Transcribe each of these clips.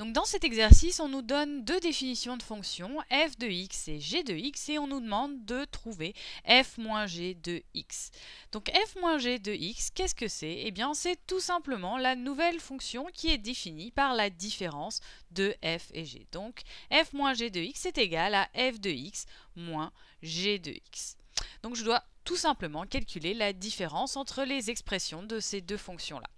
Donc dans cet exercice, on nous donne deux définitions de fonctions, f de x et g de x, et on nous demande de trouver f moins g de x. Donc f moins g de x, qu'est-ce que c'est Eh bien c'est tout simplement la nouvelle fonction qui est définie par la différence de f et g. Donc f moins g de x est égal à f de x moins g de x. Donc je dois tout simplement calculer la différence entre les expressions de ces deux fonctions-là.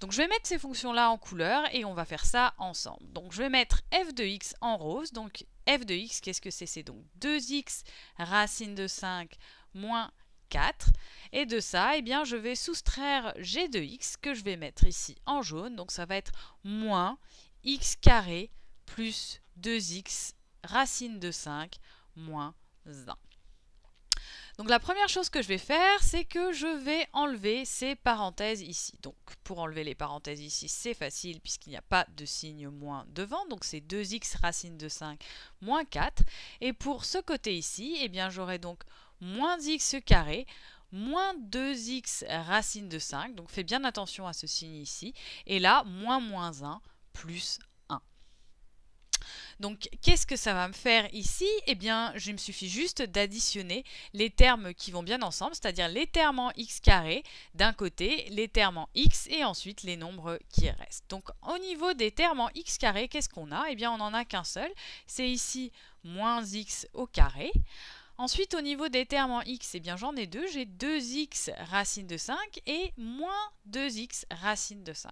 Donc je vais mettre ces fonctions-là en couleur et on va faire ça ensemble. Donc je vais mettre f de x en rose. Donc f de x, qu'est-ce que c'est C'est donc 2x racine de 5 moins 4. Et de ça, eh bien, je vais soustraire g de x que je vais mettre ici en jaune. Donc ça va être moins x carré plus 2x racine de 5 moins 1. Donc la première chose que je vais faire, c'est que je vais enlever ces parenthèses ici. Donc pour enlever les parenthèses ici, c'est facile puisqu'il n'y a pas de signe moins devant. Donc c'est 2x racine de 5 moins 4. Et pour ce côté ici, eh bien j'aurai donc moins x carré moins 2x racine de 5. Donc fais bien attention à ce signe ici. Et là, moins moins 1 plus 1. Donc qu'est-ce que ça va me faire ici Eh bien, je me suffit juste d'additionner les termes qui vont bien ensemble, c'est-à-dire les termes en x carré d'un côté, les termes en x et ensuite les nombres qui restent. Donc au niveau des termes en x carré, qu'est-ce qu'on a Eh bien, on n'en a qu'un seul. C'est ici moins x au carré. Ensuite, au niveau des termes en x, eh bien j'en ai deux. J'ai 2x racine de 5 et moins 2x racine de 5.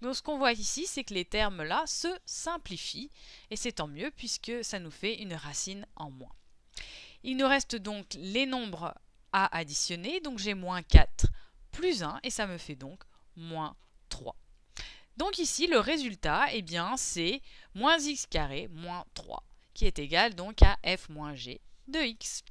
Donc ce qu'on voit ici, c'est que les termes là se simplifient. Et c'est tant mieux puisque ça nous fait une racine en moins. Il nous reste donc les nombres à additionner. Donc j'ai moins 4 plus 1 et ça me fait donc moins 3. Donc ici, le résultat, eh bien, c'est moins x carré moins 3 qui est égal donc à f moins g de x.